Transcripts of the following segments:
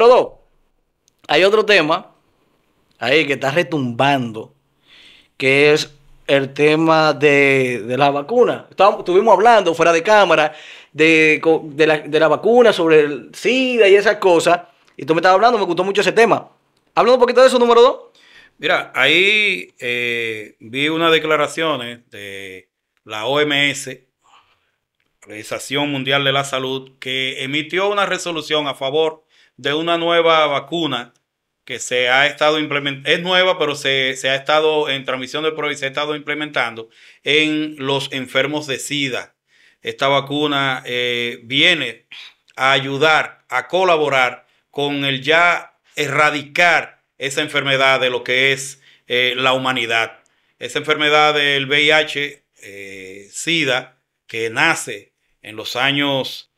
Número dos, hay otro tema ahí que está retumbando, que es el tema de, la vacuna. Estábamos, estuvimos hablando fuera de cámara de, la, vacuna, sobre el SIDA y esas cosas. Y tú me estabas hablando, me gustó mucho ese tema. Hablando un poquito de eso, número dos. Mira, ahí eh, vi unas declaraciones de la OMS, Organización Mundial de la Salud, que emitió una resolución a favor de una nueva vacuna que se ha estado implementando, es nueva, pero se, ha estado en transmisión de prueba y se ha estado implementando en los enfermos de SIDA. Esta vacuna eh, viene a ayudar, a colaborar con el ya erradicar esa enfermedad de lo que es eh, la humanidad. Esa enfermedad del VIH, eh, SIDA, que nace en los años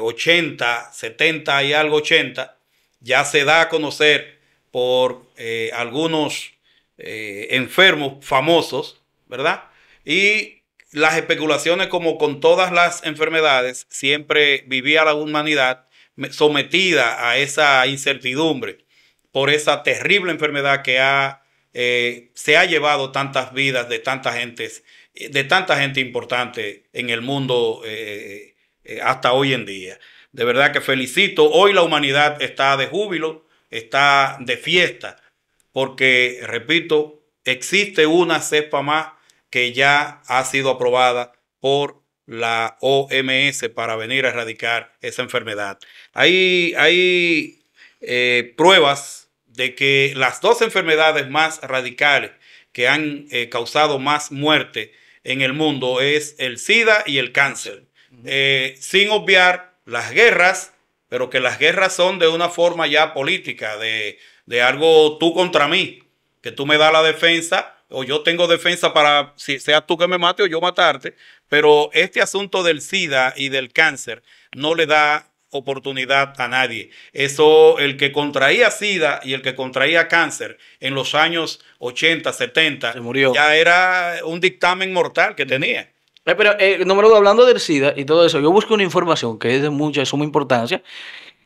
80, eh, 70 y algo 80, ya se da a conocer por eh, algunos eh, enfermos famosos, ¿verdad? Y las especulaciones, como con todas las enfermedades, siempre vivía la humanidad sometida a esa incertidumbre por esa terrible enfermedad que ha, se ha llevado tantas vidas de tanta gente, de tanta gente importante en el mundo eh, hasta hoy en día. De verdad que felicito. Hoy la humanidad está de júbilo, está de fiesta, porque, repito, existe una cepa más que ya ha sido aprobada por la OMS para venir a erradicar esa enfermedad. Hay, hay eh, pruebas de que las dos enfermedades más radicales que han eh, causado más muerte en el mundo es el SIDA y el cáncer. Eh, sin obviar las guerras, pero que las guerras son de una forma ya política, de, algo tú contra mí, que tú me das la defensa o yo tengo defensa para si seas tú que me mate o yo matarte, pero este asunto del SIDA y del cáncer no le da oportunidad a nadie. Eso, el que contraía SIDA y el que contraía cáncer en los años 80, 70, ya era un dictamen mortal que tenía. Eh, pero, eh, número hablando del SIDA y todo eso, yo busco una información que es de mucha, de suma importancia,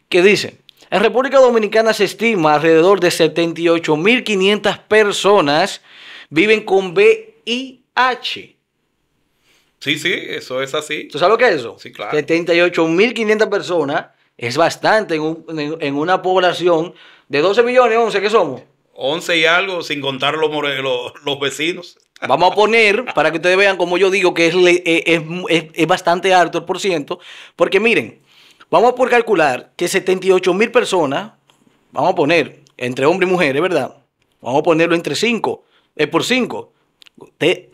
que dice, en República Dominicana se estima alrededor de 78.500 personas viven con VIH. Sí, sí, eso es así. ¿Tú sabes lo que es eso? Sí, claro. 78.500 personas es bastante en, una población de 12 millones, 11 que somos. 11 y algo, sin contar los, los vecinos. Vamos a poner, para que ustedes vean como yo digo que eh, es, es, bastante alto el por ciento, porque miren, vamos por calcular que 78 mil personas, vamos a poner, entre hombres y mujeres, ¿verdad? Vamos a ponerlo entre 5, es eh, por 5. Usted,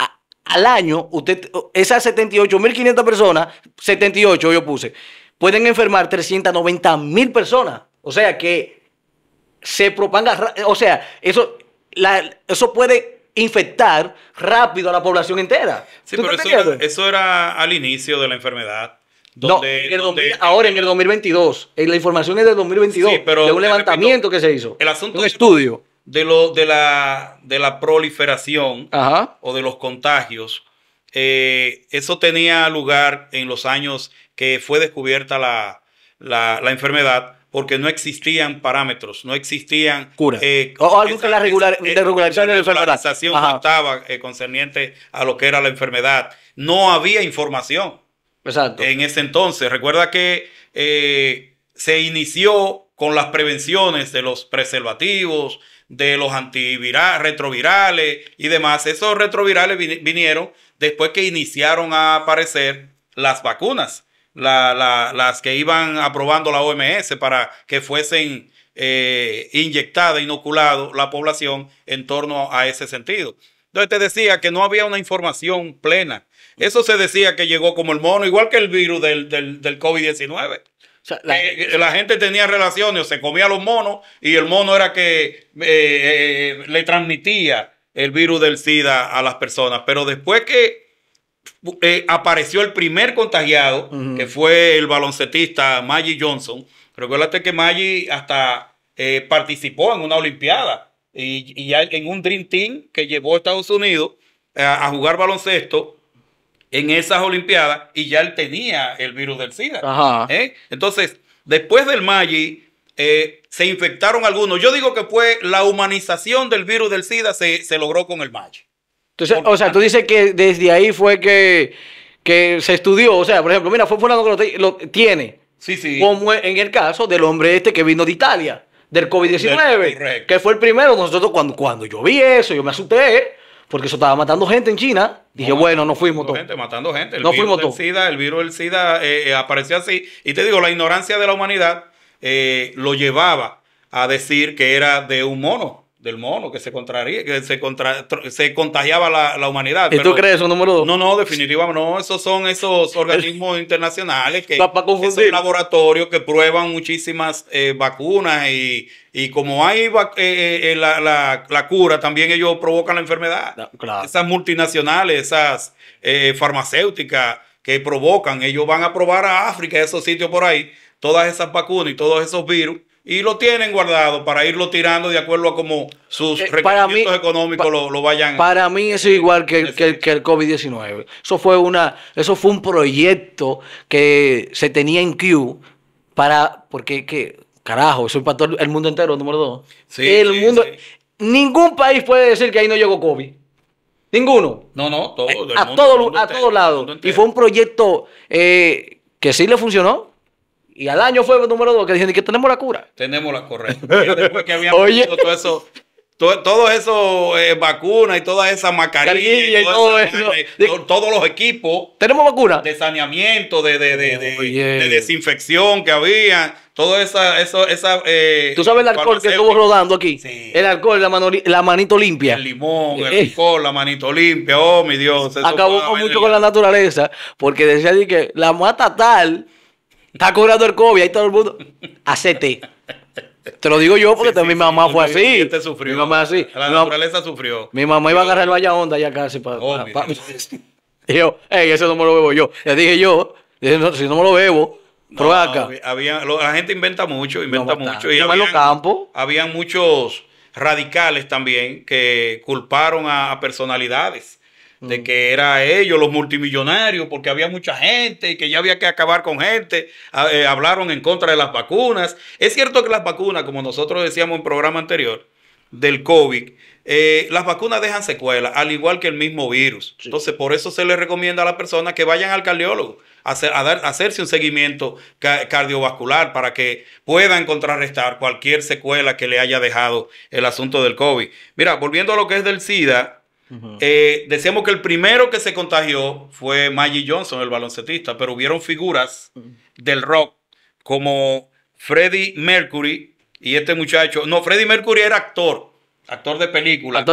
al año, usted, esas 500 personas, 78 yo puse, pueden enfermar 390 mil personas. O sea que se propaga o sea, eso, la, eso puede infectar rápido a la población entera. Sí, pero eso era, al inicio de la enfermedad. no, ahora en el 2022. Eh, la información es del 2022. pero de un levantamiento que se hizo. El asunto un estudio. De, lo, de, la, de la proliferación o de los contagios. Eh, eso tenía lugar en los años que fue descubierta la enfermedad porque no existían parámetros, no existían... curas. Eh, o algo que la regular, la eh, regularización, no estaba eh, concerniente a lo que era la enfermedad. No había información. Exacto. En ese entonces, recuerda que se inició con las prevenciones de los preservativos, de los antivirales, retrovirales y demás. Esos retrovirales vinieron después que iniciaron a aparecer las vacunas las que iban aprobando la OMS para que fuesen eh, inyectada, inoculado la población en torno a ese sentido. Entonces te decía que no había una información plena. Eso se decía que llegó como el mono, igual que el virus del, COVID-19. Eh, eh, la, gente tenía relaciones, se comía los monos y el mono era que eh, le transmitía el virus del SIDA a las personas. Pero después que eh, apareció el primer contagiado, que fue el baloncetista Maggie Johnson. Recuérdate que Maggie hasta eh, participó en una Olimpiada y, en un Dream Team que llevó a Estados Unidos a, jugar baloncesto en esas Olimpiadas y ya él tenía el virus del SIDA. ¿eh? Entonces, después del Maggie, se infectaron algunos. Yo digo que fue la humanización del virus del SIDA se, logró con el Maggie. Entonces, o sea, tú dices que desde ahí fue que, se estudió. O sea, por ejemplo, mira, fue fulano que lo, tiene. Sí, sí. Como en el caso del hombre este que vino de Italia, del COVID-19. Que fue el primero. Nosotros, cuando, cuando yo vi eso, yo me asusté. Porque eso estaba matando gente en China. Dije, bueno, no fuimos todos. Gente, matando gente. El no virus del SIDA, el virus del SIDA eh, eh, apareció así. Y te digo, la ignorancia de la humanidad eh, lo llevaba a decir que era de un mono del mono, que se contraría, que se, contra, se contagiaba la, la humanidad. ¿Y tú crees eso, número dos? No, no, definitivamente no. Esos son esos organismos internacionales que son laboratorios que prueban muchísimas eh, vacunas y, como hay eh, eh, eh la, cura, también ellos provocan la enfermedad. Ah, esas multinacionales, esas farmacéuticas que provocan, ellos van a probar a África, esos sitios por ahí, todas esas vacunas y todos esos virus y lo tienen guardado para irlo tirando de acuerdo a cómo sus eh, requisitos económicos lo, lo, vayan. Para mí es igual que, el, que, COVID-19. Eso fue una, eso fue un proyecto que se tenía en Q para, porque qué carajo, eso impactó el mundo entero, número dos. el mundo, ningún país puede decir que ahí no llegó COVID. Ninguno. No, no, todo, a, todos lados. Y fue un proyecto eh, que sí le funcionó, y al año fue el número dos que dijeron que tenemos la cura. Tenemos la correcta. Después pues, que Oye. todo eso, todo, todo eh, vacunas y toda esas y, todo esa, eso. De, todos los equipos. Tenemos vacunas. De saneamiento, de, desinfección que había. Todo esa, eso, esa. Eh, ¿Tú sabes el alcohol que estuvo rodando aquí? El alcohol, la, manito limpia. El limón, el eh. alcohol, la manito limpia. Oh, mi Dios. Acabó mucho con la naturaleza. Porque decía que la mata tal Está curando el COVID, ahí todo el mundo. Hacete. Te lo digo yo porque mi mamá fue así. Este mi mamá así. La naturaleza sufrió. Mi mamá iba a agarrar vaya onda ya casi para. Oh, Y yo, eso no me lo bebo yo. Le dije yo, si no me lo bebo, no, acá. Había, la gente inventa mucho, inventa mucho. Y habían, Habían muchos radicales también que culparon a personalidades de mm. que era ellos los multimillonarios, porque había mucha gente y que ya había que acabar con gente. Ah, eh, hablaron en contra de las vacunas. Es cierto que las vacunas, como nosotros decíamos en el programa anterior, del COVID, eh, las vacunas dejan secuelas, al igual que el mismo virus. Entonces, por eso se le recomienda a las personas que vayan al cardiólogo a, hacerse un seguimiento cardiovascular para que puedan contrarrestar cualquier secuela que le haya dejado el asunto del COVID. Mira, volviendo a lo que es del SIDA, eh, decíamos que el primero que se contagió fue Maggie Johnson, el baloncetista, pero hubieron figuras mm. del rock como Freddie Mercury y este muchacho. No, Freddie Mercury era actor, actor de película.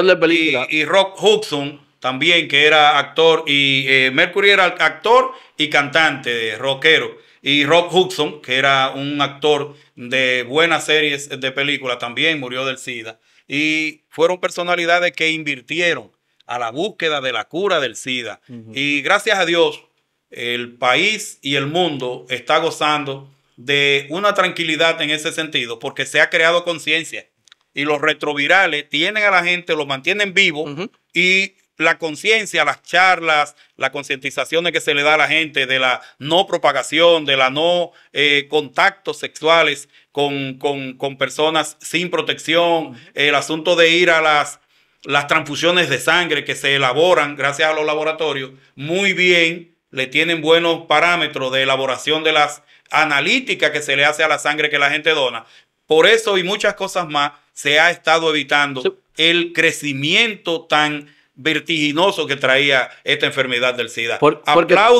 Y, Rock Hudson también, que era actor. Y eh, Mercury era actor y cantante, rockero. Y Rock Hudson, que era un actor de buenas series de películas, también murió del SIDA. Y fueron personalidades que invirtieron a la búsqueda de la cura del SIDA. Y gracias a Dios, el país y el mundo está gozando de una tranquilidad en ese sentido, porque se ha creado conciencia. Y los retrovirales tienen a la gente, los mantienen vivo y la conciencia, las charlas, las concientizaciones que se le da a la gente de la no propagación, de la no eh, contactos sexuales con, con, personas sin protección, el asunto de ir a las las transfusiones de sangre que se elaboran gracias a los laboratorios, muy bien, le tienen buenos parámetros de elaboración de las analíticas que se le hace a la sangre que la gente dona. Por eso y muchas cosas más se ha estado evitando el crecimiento tan vertiginoso que traía esta enfermedad del SIDA.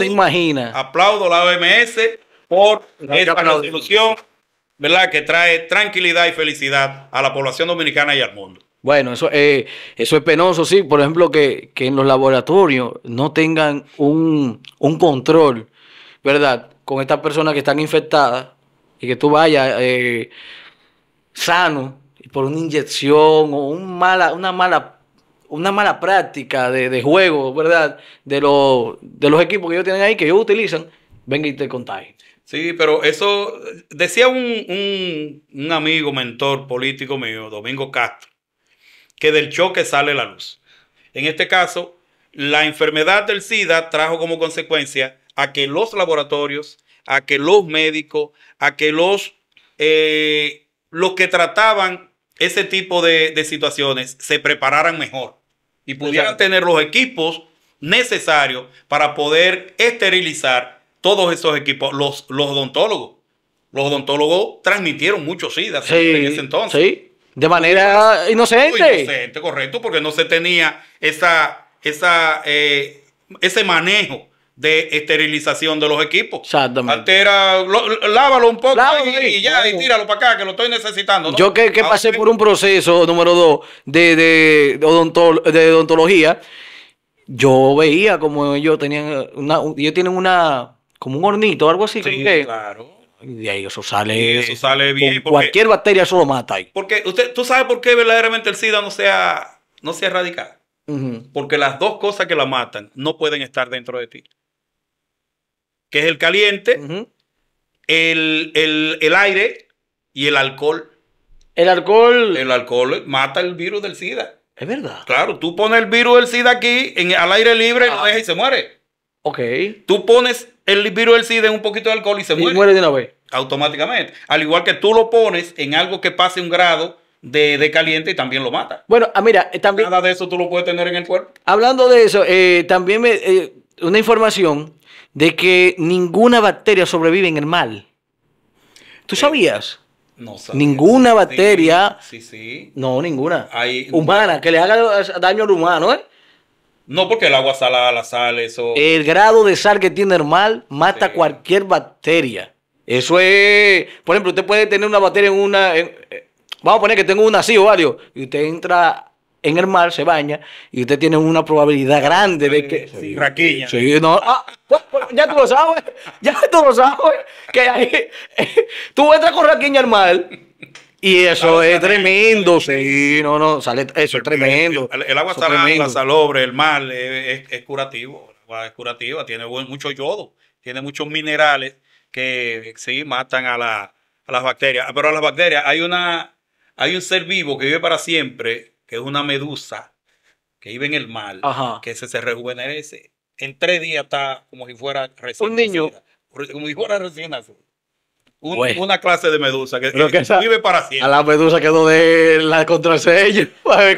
imagina. aplaudo la OMS por esta resolución ¿verdad? que trae tranquilidad y felicidad a la población dominicana y al mundo. Bueno, eso, eh, eso es penoso, sí. Por ejemplo, que, en los laboratorios no tengan un, control, ¿verdad? Con estas personas que están infectadas y que tú vayas eh, sano por una inyección o un mala, una mala una mala práctica de, juego, ¿verdad? De, de los equipos que ellos tienen ahí, que ellos utilizan, venga y te contagie. Sí, pero eso decía un, un, amigo, mentor político mío, Domingo Castro, que del choque sale la luz. En este caso, la enfermedad del SIDA trajo como consecuencia a que los laboratorios, a que los médicos, a que los, eh, los que trataban ese tipo de, situaciones se prepararan mejor y pudieran tener los equipos necesarios para poder esterilizar todos esos equipos, los, los odontólogos. Los odontólogos transmitieron mucho SIDA en ese entonces de manera inocente. Inocente, correcto, porque no se tenía esa, esa, eh, ese manejo de esterilización de los equipos. Exactamente. Antes era, lávalo un poco y, ya, y tíralo para acá, que lo estoy necesitando. Yo que, que ah, pasé por un proceso, número dos, de, de, odontología, yo veía como ellos tenían, una, ellos tienen una, como un hornito, algo así. Sí, claro. Y de ahí eso sale. eso sale bien. cualquier bacteria solo mata. Porque usted, tú sabes por qué verdaderamente el SIDA no sea, no sea erradicado. Porque las dos cosas que la matan no pueden estar dentro de ti. Que es el caliente, el, aire y el alcohol. El alcohol. El alcohol mata el virus del SIDA. Es verdad. Claro, tú pones el virus del SIDA aquí en, al aire libre, ah. y se muere. Ok. Tú pones el virus del SIDA en un poquito de alcohol y se y muere. de una vez. Automáticamente. Al igual que tú lo pones en algo que pase un grado de, caliente y también lo mata. Bueno, ah, mira, eh, también. Nada de eso tú lo puedes tener en el cuerpo. Hablando de eso, eh, también me, eh, una información de que ninguna bacteria sobrevive en el mal. ¿Tú sabías? No sabía. Ninguna bacteria. Sí, sí. No, ninguna. humana, que le haga daño al humano, ¿eh? No, porque el agua salada, la sal, eso. El grado de sal que tiene el mar mata cualquier bacteria. Eso es. Por ejemplo, usted puede tener una bacteria en una. Eh, vamos a poner que tengo una así o Y usted entra en el mar, se baña, y usted tiene una probabilidad grande de que. Sí, raquilla. Sí, no. Ah, pues, pues, ya tú lo sabes. Ya tú lo sabes. Que ahí. Tú entras con raquiña al mar. Y eso es tremendo, sí, no, no, sale, eso es tremendo. El, agua salobre, el mar, es, curativo, el agua es curativa, tiene mucho yodo, tiene muchos minerales que sí matan a, las bacterias. Ah, pero a las bacterias hay, una, hay un ser vivo que vive para siempre, que es una medusa, que vive en el mar, que se, se rejuvenece. En tres días está como si fuera recién Un niño. Como si fuera recién nacido. Una clase de medusa que, vive para siempre. A la medusa que no de la contraseña. ver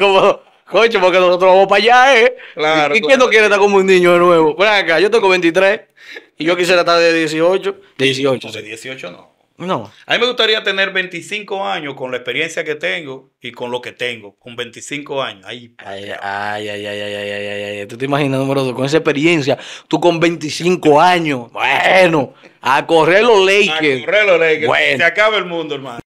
porque nosotros vamos para allá, ¿eh? Claro. ¿Y, quién no quiere estar como un niño de nuevo? Ven acá, yo tengo 23 y yo quisiera estar de 18. De 18. De 18 no. No. A mí me gustaría tener 25 años con la experiencia que tengo y con lo que tengo, con 25 años. Ay, ay, ay, ay, ay, ay, ay, Tú te imaginas, número con esa experiencia, tú con 25 años, bueno, a correr los Lakers. A correr los Lakers. Se acaba el mundo, hermano.